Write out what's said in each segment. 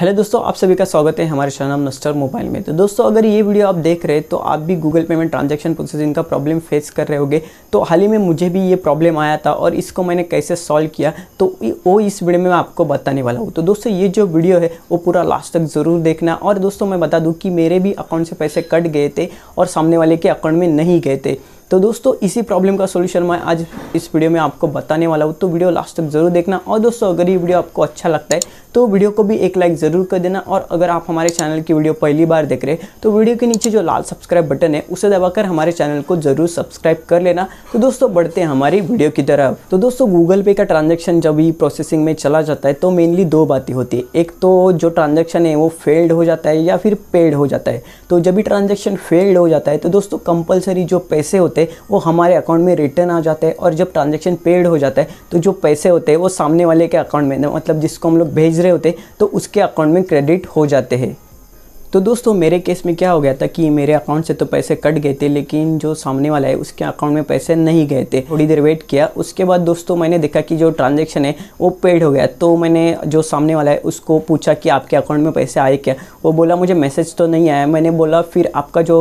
hello दोस्तों आप सभी का स्वागत है हमारे शनाम नस्टर मोबाइल में तो दोस्तों अगर ये वीडियो आप देख रहे हैं तो आप भी गूगल पेमेंट ट्रांजैक्शन प्रोसेसिंग का प्रॉब्लम फेस कर रहे होगे तो हाल ही में मुझे भी ये प्रॉब्लम आया था और इसको मैंने कैसे सॉल्व किया तो वो इस वीडियो में मैं आपको बताने वाला हूँ तो दोस्तों ये जो वीडियो है वो पूरा लास्ट तक ज़रूर देखना और दोस्तों मैं बता दूँ कि मेरे भी अकाउंट से पैसे कट गए थे और सामने वाले के अकाउंट में नहीं गए थे तो दोस्तों इसी प्रॉब्लम का सोल्यूशन मैं आज इस वीडियो में आपको बताने वाला हूँ तो वीडियो लास्ट तक जरूर देखना और दोस्तों अगर ये वीडियो आपको अच्छा लगता है तो वीडियो को भी एक लाइक ज़रूर कर देना और अगर आप हमारे चैनल की वीडियो पहली बार देख रहे हैं तो वीडियो के नीचे जो लाल सब्सक्राइब बटन है उसे दबाकर हमारे चैनल को ज़रूर सब्सक्राइब कर लेना तो दोस्तों बढ़ते हैं हमारी वीडियो की तरफ तो दोस्तों गूगल पे का ट्रांजेक्शन जब ही प्रोसेसिंग में चला जाता है तो मेनली दो बातें होती है एक तो जो ट्रांजेक्शन है वो फेल्ड हो जाता है या फिर पेड हो जाता है तो जब भी ट्रांजेक्शन फेल्ड हो जाता है तो दोस्तों कंपलसरी जो पैसे होते जाते हैं वो हमारे अकाउंट में रिटर्न आ जाते हैं और जब ट्रांजेक्शन पेड हो जाता है तो जो पैसे होते हैं वो सामने वाले के अकाउंट में मतलब जिसको हम लोग भेज रहे होते हैं तो उसके अकाउंट में क्रेडिट हो जाते हैं तो दोस्तों मेरे केस में क्या हो गया था कि मेरे अकाउंट से तो पैसे कट गए थे लेकिन जो सामने वाला है उसके अकाउंट में पैसे नहीं गए थे थोड़ी देर वेट किया उसके बाद दोस्तों मैंने देखा कि जो ट्रांजेक्शन है वो पेड हो गया तो मैंने जो सामने वाला है उसको पूछा कि आपके अकाउंट में पैसे आए क्या वो बोला मुझे मैसेज तो नहीं आया मैंने बोला फिर आपका जो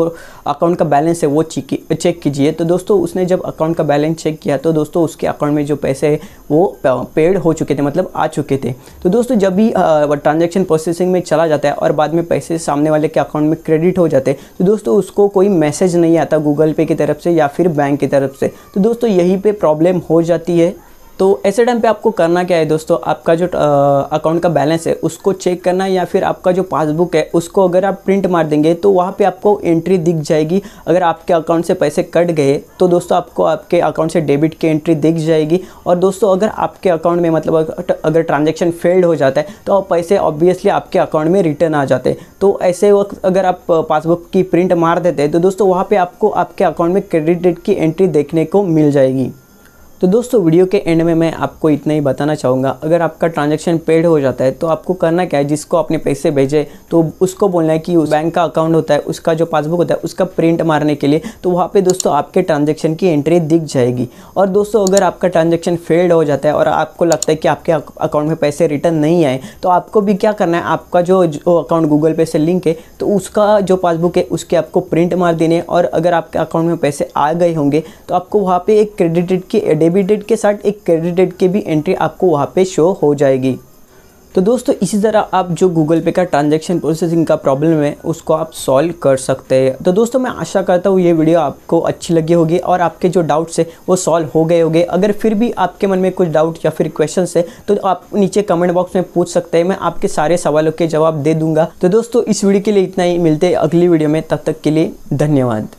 अकाउंट का बैलेंस है वो चेक कीजिए तो दोस्तों उसने जब अकाउंट का बैलेंस चेक किया तो दोस्तों उसके अकाउंट में जो पैसे है वो पेड हो चुके थे मतलब आ चुके थे तो दोस्तों जब भी ट्रांजेक्शन प्रोसेसिंग में चला जाता है और बाद में पैसे सामने सामने वाले के अकाउंट में क्रेडिट हो जाते तो दोस्तों उसको कोई मैसेज नहीं आता गूगल पे की तरफ से या फिर बैंक की तरफ से तो दोस्तों यहीं पर प्रॉब्लम हो जाती है तो ऐसे टाइम पे आपको करना क्या है दोस्तों आपका जो अकाउंट का बैलेंस है उसको चेक करना या फिर आपका जो पासबुक है उसको अगर आप प्रिंट मार देंगे तो वहाँ पे आपको एंट्री दिख जाएगी अगर आपके अकाउंट से पैसे कट गए तो दोस्तों आपको आपके अकाउंट से डेबिट की एंट्री दिख जाएगी और दोस्तों अगर आपके अकाउंट में मतलब अगर ट्रांजेक्शन फेल्ड हो जाता है तो पैसे ऑब्वियसली आपके अकाउंट में रिटर्न आ जाते तो ऐसे वक्त अगर आप पासबुक की प्रिंट मार देते तो दोस्तों वहाँ पर आपको आपके अकाउंट में क्रेडिट की एंट्री देखने को मिल जाएगी तो दोस्तों वीडियो के एंड में मैं आपको इतना ही बताना चाहूँगा अगर आपका ट्रांजेक्शन पेड हो जाता है तो आपको करना क्या है जिसको आपने पैसे भेजे तो उसको बोलना है कि बैंक का अकाउंट होता है उसका जो पासबुक होता है उसका प्रिंट मारने के लिए तो वहाँ पर दोस्तों आपके ट्रांजेक्शन की एंट्री दिख जाएगी और दोस्तों अगर आपका ट्रांजेक्शन फेल्ड हो जाता है और आपको लगता है कि आपके अकाउंट में पैसे रिटर्न नहीं आए तो आपको भी क्या करना है आपका जो, अकाउंट गूगल पे से लिंक है तो उसका जो पासबुक है उसके आपको प्रिंट मार देने और अगर आपके अकाउंट में पैसे आ गए होंगे तो आपको वहाँ पर एक क्रेडिट की डेबिट डेट के साथ एक क्रेडिट डेट की भी एंट्री आपको वहाँ पे शो हो जाएगी तो दोस्तों इसी तरह आप जो गूगल पे का ट्रांजैक्शन प्रोसेसिंग का प्रॉब्लम है उसको आप सॉल्व कर सकते हैं तो दोस्तों मैं आशा करता हूँ ये वीडियो आपको अच्छी लगी होगी और आपके जो डाउट्स है वो सॉल्व हो गए होंगे अगर फिर भी आपके मन में कुछ डाउट या फिर क्वेश्चन है तो आप नीचे कमेंट बॉक्स में पूछ सकते हैं मैं आपके सारे सवालों के जवाब दे दूंगा तो दोस्तों इस वीडियो के लिए इतना ही मिलते अगली वीडियो में तब तक के लिए धन्यवाद